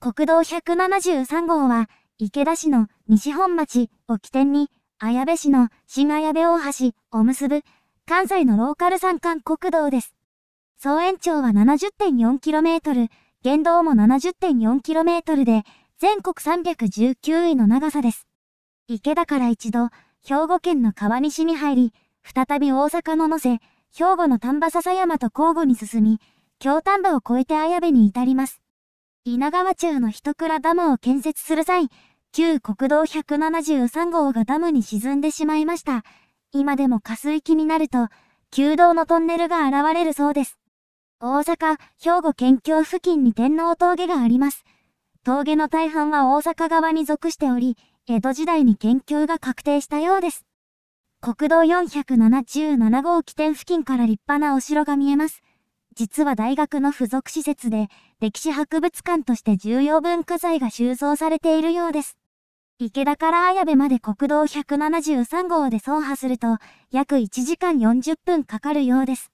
国道173号は、池田市の西本町を起点に、綾部市の新綾部大橋を結ぶ、関西のローカル山間国道です。総延長は 70.4km、原道も 70.4km で、全国319位の長さです。池田から一度、兵庫県の川西に入り、再び大阪の野瀬、兵庫の丹波笹山と交互に進み、京丹波を越えて綾部に至ります。稲川中の一倉ダムを建設する際、旧国道173号がダムに沈んでしまいました。今でも下水域になると、旧道のトンネルが現れるそうです。大阪、兵庫県境付近に天皇峠があります。峠の大半は大阪側に属しており、江戸時代に県境が確定したようです。国道477号起点付近から立派なお城が見えます。実は大学の付属施設で、歴史博物館として重要文化財が収蔵されているようです。池田から綾部まで国道173号で走破すると、約1時間40分かかるようです。